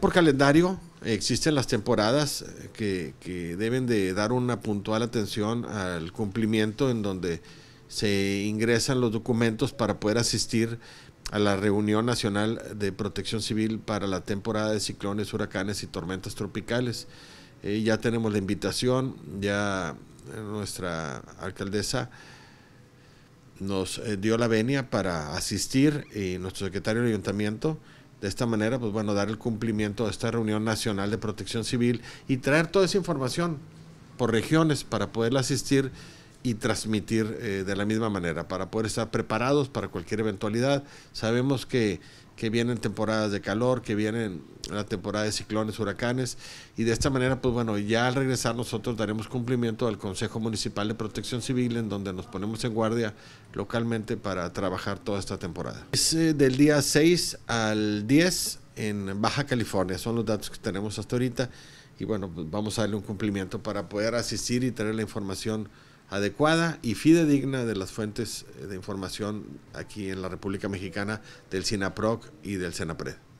Por calendario existen las temporadas eh, que, deben de dar una puntual atención al cumplimiento en donde se ingresan los documentos para poder asistir a la reunión nacional de protección civil para la temporada de ciclones, huracanes y tormentas tropicales. Eh, ya tenemos la invitación, ya eh, nuestra alcaldesa nos dio la venia para asistir y nuestro secretario del ayuntamiento. De esta manera, pues bueno, dar el cumplimiento a esta reunión nacional de protección civil y traer toda esa información por regiones para poderla asistir y transmitir eh, de la misma manera, para poder estar preparados para cualquier eventualidad. Sabemos que, que vienen temporadas de calor, que vienen la temporada de ciclones, huracanes, y de esta manera, pues bueno, ya al regresar nosotros daremos cumplimiento al Consejo Municipal de Protección Civil, en donde nos ponemos en guardia localmente para trabajar toda esta temporada. Es eh, del día 6 al 10 en Baja California, son los datos que tenemos hasta ahorita, y bueno, pues, vamos a darle un cumplimiento para poder asistir y tener la información adecuada y fidedigna de las fuentes de información aquí en la República Mexicana del CINAPROC y del SENAPRED.